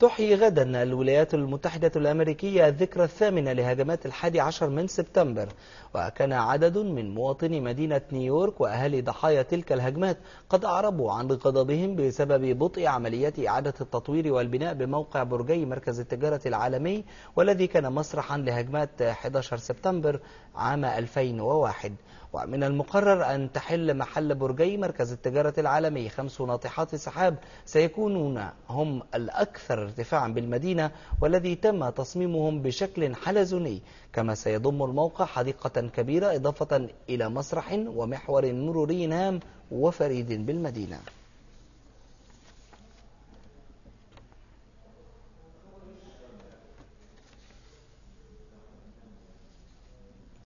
تحيي غدا الولايات المتحدة الأمريكية الذكرى الثامنة لهجمات الحادي عشر من سبتمبر وكان عدد من مواطني مدينة نيويورك وأهالي ضحايا تلك الهجمات قد أعربوا عن غضبهم بسبب بطء عمليات إعادة التطوير والبناء بموقع برجي مركز التجارة العالمي والذي كان مسرحا لهجمات 11 سبتمبر عام 2001 ومن المقرر أن تحل محل برجي مركز التجارة العالمي خمس ناطحات سحاب سيكونون هم الأكثر ارتفاعا بالمدينة والذي تم تصميمهم بشكل حلزوني كما سيضم الموقع حديقة كبيرة إضافة إلى مسرح ومحور مروري هام وفريد بالمدينة